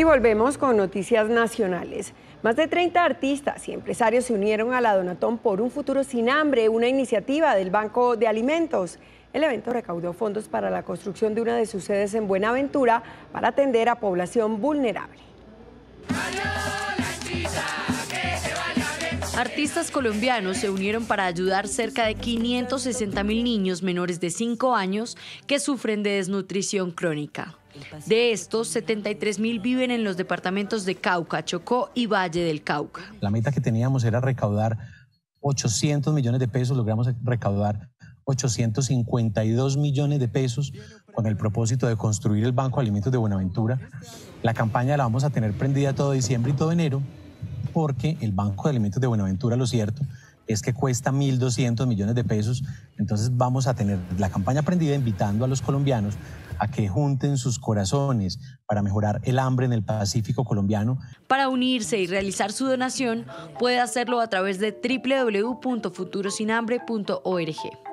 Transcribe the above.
Y volvemos con noticias nacionales. Más de 30 artistas y empresarios se unieron a la Donatón por un futuro sin hambre, una iniciativa del Banco de Alimentos. El evento recaudó fondos para la construcción de una de sus sedes en Buenaventura para atender a población vulnerable. Artistas colombianos se unieron para ayudar cerca de 560 mil niños menores de 5 años que sufren de desnutrición crónica. De estos, 73 mil viven en los departamentos de Cauca, Chocó y Valle del Cauca. La meta que teníamos era recaudar 800 millones de pesos, logramos recaudar 852 millones de pesos con el propósito de construir el Banco de Alimentos de Buenaventura. La campaña la vamos a tener prendida todo diciembre y todo enero porque el Banco de Alimentos de Buenaventura, lo cierto, es que cuesta 1.200 millones de pesos. Entonces vamos a tener la campaña prendida invitando a los colombianos a que junten sus corazones para mejorar el hambre en el Pacífico colombiano. Para unirse y realizar su donación, puede hacerlo a través de www.futurosinhambre.org.